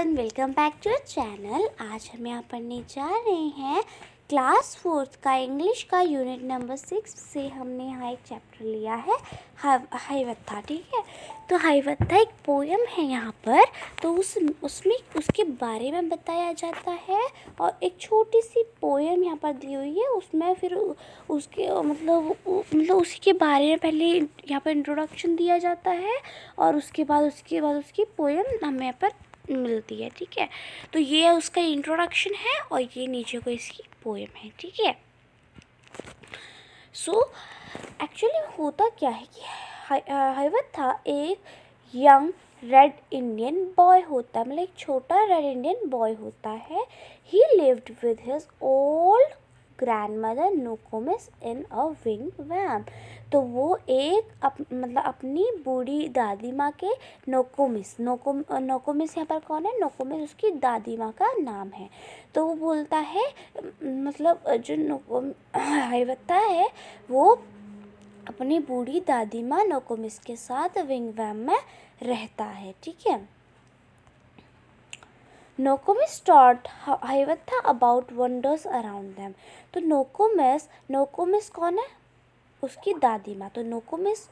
everyone welcome back to channel आज हम यहाँ पढ़ने जा रहे हैं क्लास फोर्थ का इंग्लिश का यूनिट नंबर सिक्स से हमने यहाँ एक चैप्टर लिया है हाईवत्था ठीक है तो हाईवत्था एक पोएम है यहाँ पर तो उस उसमें उसके बारे में बताया जाता है और एक छोटी सी पोएम यहाँ पर दी हुई है उसमें फिर उसके मतलब मतलब उसी के बारे में पहले यहाँ पर इंट्रोडक्शन दिया जाता है और उसके बाद उसके बाद उसकी पोएम हमें यहाँ पर मिलती है ठीक है तो ये उसका इंट्रोडक्शन है और ये नीचे को इसकी पोएम है ठीक है सो एक्चुअली होता क्या है कि हैवत था एक यंग रेड इंडियन बॉय होता है मतलब एक छोटा रेड इंडियन बॉय होता है he lived with his old mother Nokomis in a wigwam तो वो एक अप, मतलब अपनी बूढ़ी दादी माँ के नोकोमिस नोको नोकोमिस यहाँ पर कौन है नोकोमिस उसकी दादी माँ का नाम है तो वो बोलता है मतलब जो नोको हाईवत्ता है वो अपनी बूढ़ी दादी माँ नोकोमिस के साथ विंग वैम में रहता है ठीक है Nokomis taught Hivatha about wonders around them तो नोकोमिस नोकोमिस कौन है उसकी दादी माँ तो नोकोमिस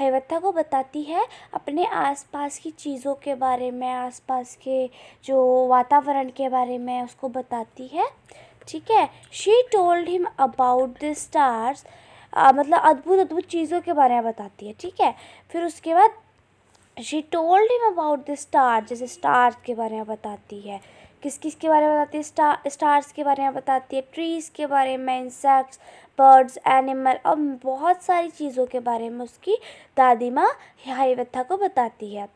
हेवत्था को बताती है अपने आसपास की चीज़ों के बारे में आसपास के जो वातावरण के बारे में उसको बताती है ठीक है she told him about the stars मतलब अद्भुत अद्भुत चीज़ों के बारे में बताती है ठीक है फिर उसके बाद she told him about the star जैसे स्टार्स के बारे में बताती है किस किस के बारे में बताती है स्टार स्टार्स के बारे में बताती है ट्रीज़ के बारे में इंसेक्ट्स बर्ड्स एनिमल और बहुत सारी चीज़ों के बारे में उसकी दादी माँ हाईवत्था को बताती है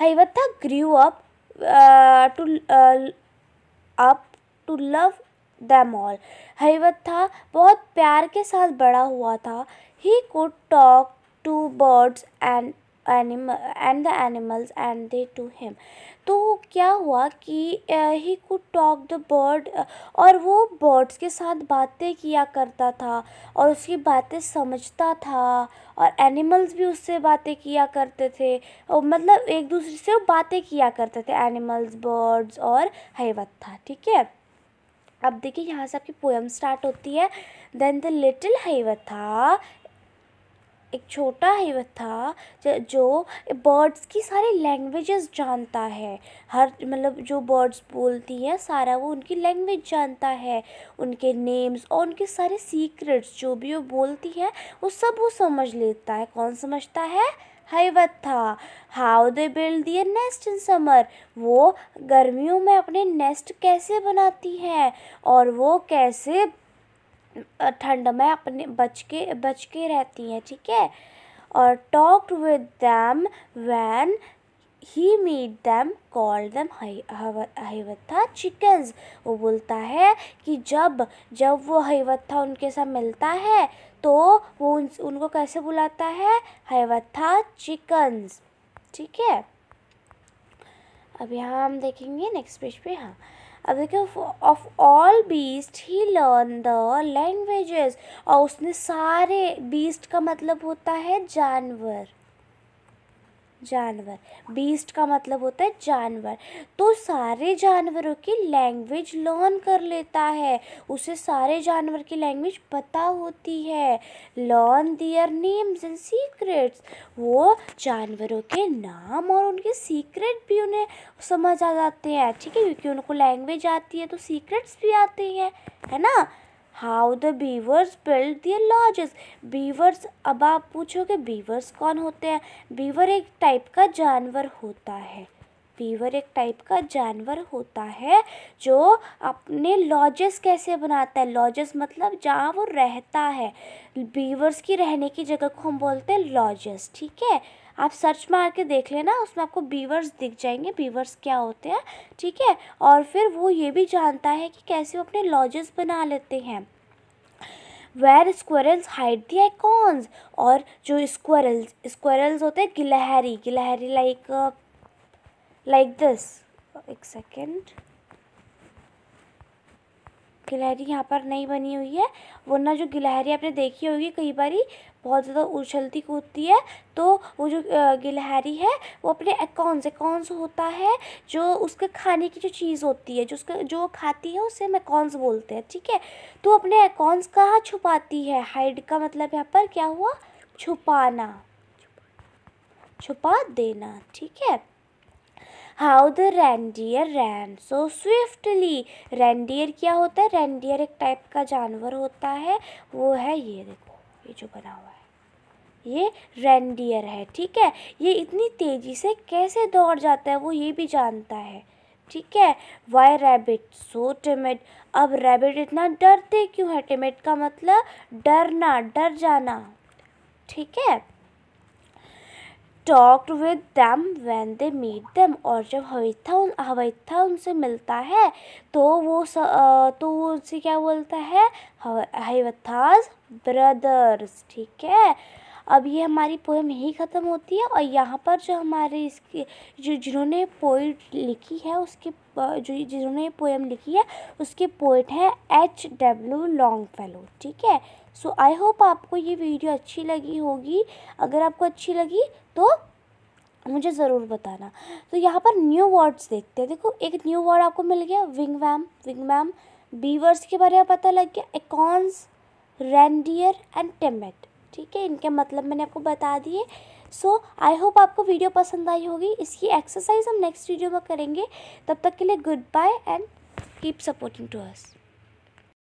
Hiawatha grew up to up to love them all Hiawatha बहुत प्यार के साथ बड़ा हुआ था he could talk to birds and animal and the animals and they to him तो क्या हुआ कि he could talk the bird और वो बर्ड्स के साथ बातें किया करता था और उसकी बातें समझता था और एनिमल्स भी उससे बातें किया करते थे और मतलब एक दूसरे से बातें किया करते थे एनिमल्स बर्ड्स और हैवत था ठीक है अब देखिए यहाँ से आपकी पोएम स्टार्ट होती है देन द लिटिल हैवत था एक छोटा हिरन था जो बर्ड्स की सारी लैंग्वेजेस जानता है हर मतलब जो बर्ड्स बोलती हैं सारा वो उनकी लैंग्वेज जानता है उनके नेम्स और उनके सारे सीक्रेट्स जो भी वो बोलती है वो सब वो समझ लेता है कौन समझता है Hiawatha how they build their nest in summer वो गर्मियों में अपने नेस्ट कैसे बनाती हैं और वो कैसे ठंड में अपने बच के बच के रहती हैं ठीक है और talked with them when he meet them call them Hiawatha chickens वो बोलता है कि जब जब वो हईवत्था उनके साथ मिलता है तो वो उन, उनको कैसे बुलाता है हैवत्था चिकन्स ठीक है अब यहाँ हम देखेंगे नेक्स्ट पेज पे हाँ अब of all beast he learn the languages और उसने सारे बीस्ट का मतलब होता है जानवर जानवर बीस्ट का मतलब होता है जानवर तो सारे जानवरों की लैंग्वेज लर्न कर लेता है उसे सारे जानवर की लैंग्वेज पता होती है learn their names and secrets वो जानवरों के नाम और उनके सीक्रेट भी उन्हें समझ आ जाते हैं ठीक है क्योंकि उनको लैंग्वेज आती है तो सीक्रेट्स भी आते हैं है ना how the beavers build their lodges beavers अब आप पूछोगे बीवर्स कौन होते हैं बीवर एक टाइप का जानवर होता है बीवर एक टाइप का जानवर होता है जो अपने लॉजेस कैसे बनाता है लॉजेस मतलब जहाँ वो रहता है बीवर्स की रहने की जगह को हम बोलते हैं लॉजेस ठीक है आप सर्च मार के देख लेना उसमें आपको बीवर्स दिख जाएंगे बीवर्स क्या होते हैं ठीक है और फिर वो ये भी जानता है कि कैसे वो अपने लॉजेस बना लेते हैं where squirrels hide the acorns और जो स्क्वरल्स स्क्वरल्स होते हैं गिलहरी गिलहरी लाइक लाइक दिस एक सेकेंड गिलहरी यहाँ पर नहीं बनी हुई है वरना जो गिलहरी आपने देखी होगी कई बारी बहुत ज़्यादा उछलती कूदती है तो वो जो गिलहरी है वो अपने एकॉन्स एकॉन्स होता है जो उसके खाने की जो चीज़ होती है जो उसके जो खाती है उसे मैकॉन्स बोलते हैं ठीक है तो अपने एकॉन्स कहाँ छुपाती है हाइड का मतलब यहाँ पर क्या हुआ छुपाना छुपा देना ठीक है how the reindeer ran so swiftly reindeer क्या होता है रेंडियर एक टाइप का जानवर होता है वो है ये देखो ये जो बना हुआ है ये रेंडियर है ठीक है ये इतनी तेज़ी से कैसे दौड़ जाता है वो ये भी जानता है ठीक है वाई रैबिट सो टिमिड अब रैबिट इतना डरते क्यों है टिमिड का मतलब डरना डर जाना ठीक है talked with them when they meet them और जब हविथा उन हविथा उनसे मिलता है तो वो स, तो वो उनसे क्या बोलता है हविथाज ब्रदर्स ठीक है अब ये हमारी पोएम यही ख़त्म होती है और यहाँ पर जो हमारे इसके जो जिन्होंने पोइट लिखी है उसके जो जिन्होंने पोएम लिखी है उसके पोइट हैं एच डब्ल्यू लॉन्ग फेलो ठीक है सो आई होप आपको ये वीडियो अच्छी लगी होगी अगर आपको अच्छी लगी तो मुझे ज़रूर बताना तो यहाँ पर न्यू वर्ड्स देखते हैं देखो एक न्यू वर्ड आपको मिल गया wigwam wigwam beavers के बारे में पता लग गया एकॉन्स रेंडियर एंड टेमेट ठीक है इनके मतलब मैंने आपको बता दिए सो आई होप आपको वीडियो पसंद आई होगी इसकी एक्सरसाइज हम नेक्स्ट वीडियो में करेंगे तब तक के लिए goodbye and keep supporting to us